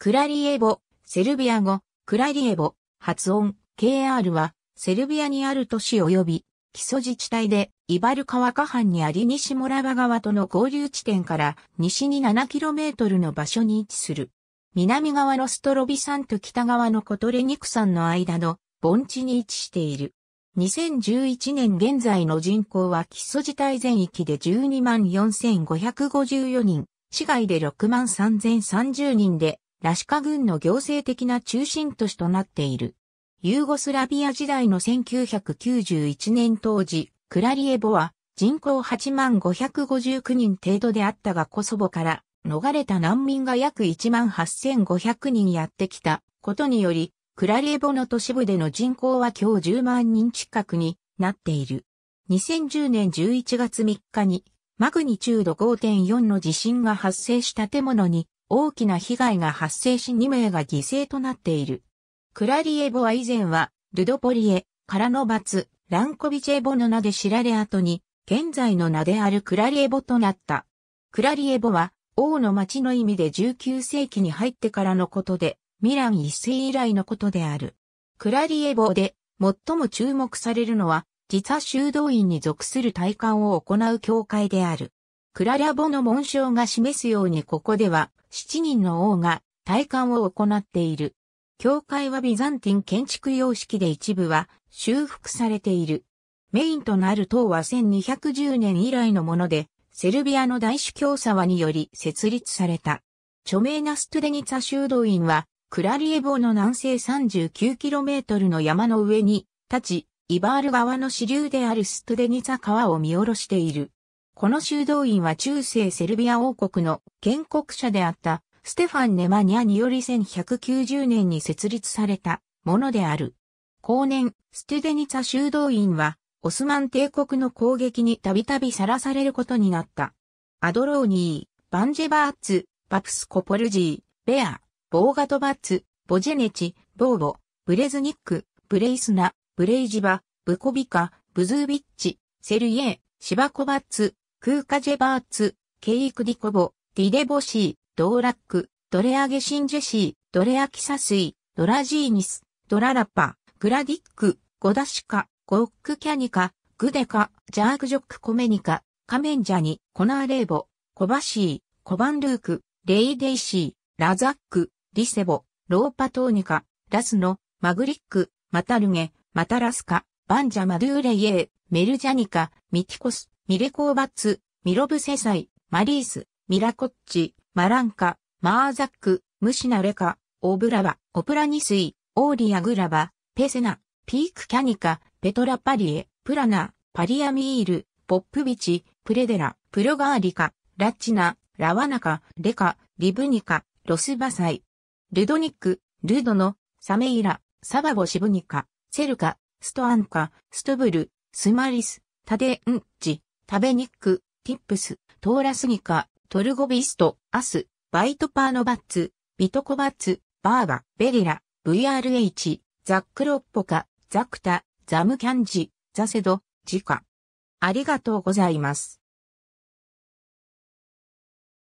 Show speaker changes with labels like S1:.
S1: クラリエボ、セルビア語、クラリエボ、発音、KR は、セルビアにある都市及び、基礎自治体で、イバル川下藩にあり西モラバ川との合流地点から、西に 7km の場所に位置する。南側のストロビ山と北側のコトレニク山の間の盆地に位置している。2011年現在の人口は基礎自体全域で12万4554人、市外で6万3030人で、ラシカ軍の行政的な中心都市となっている。ユーゴスラビア時代の1991年当時、クラリエボは人口8万559人程度であったがコソボから逃れた難民が約1万8500人やってきたことにより、クラリエボの都市部での人口は今日10万人近くになっている。2010年11月3日にマグニチュード5.4の地震が発生した建物に大きな被害が発生し2名が犠牲となっている。クラリエボは以前は、ルドポリエ、カラノバツ、ランコビチェボの名で知られ後に、現在の名であるクラリエボとなった。クラリエボは、王の町の意味で19世紀に入ってからのことで、ミラン一世以来のことである。クラリエボで、最も注目されるのは、実は修道院に属する体感を行う教会である。クララボの紋章が示すようにここでは、7人の王が体感を行っている。教会はビザンティン建築様式で一部は修復されている。メインとなる塔は1210年以来のもので、セルビアの大主教沢により設立された。著名なストデニツァ修道院は、クラリエボの南西 39km の山の上に立ち、イバール川の支流であるストデニツァ川を見下ろしている。この修道院は中世セルビア王国の建国者であったステファン・ネマニアにより1190年に設立されたものである。後年、ステデニツァ修道院はオスマン帝国の攻撃にたびたびさらされることになった。アドローニー、バンジェバーツ、バプスコポルジー、ベア、ボーガトバッツ、ボジェネチ、ボーボ、ブレズニック、ブレイスナ、ブレイジバ、ブコビカ、ブズービッチ、セルイエ、シバコバッツ、クーカジェバーツ、ケイクディコボ、ディレボシー、ドーラック、ドレアゲシンジェシー、ドレアキサスイ、ドラジーニス、ドララッパ、グラディック、ゴダシカ、ゴックキャニカ、グデカ、ジャークジョックコメニカ、カメンジャニ、コナーレーボ、コバシー、コバンルーク、レイデイシー、ラザック、リセボ、ローパトーニカ、ラスノ、マグリック、マタルゲ、マタラスカ、バンジャマドゥーレイエー、メルジャニカ、ミティコス、ミレコーバッツ、ミロブセサイ、マリース、ミラコッチ、マランカ、マーザック、ムシナレカ、オブラバ、オプラニスイ、オーリアグラバ、ペセナ、ピークキャニカ、ペトラパリエ、プラナ、パリアミール、ポップビチ、プレデラ、プロガーリカ、ラッチナ、ラワナカ、レカ、リブニカ、ロスバサイ、ルドニック、ルドノ、サメイラ、サバゴシブニカ、セルカ、ストアンカ、ストブル、スマリス、タデンチ、食べニック、ティップス、トーラスギカ、トルゴビスト、アス、バイトパーノバッツ、ビトコバッツ、バーガ、ベリラ、VRH、ザックロッポカ、ザクタ、ザムキャンジ、ザセド、ジカ。ありがとうございます。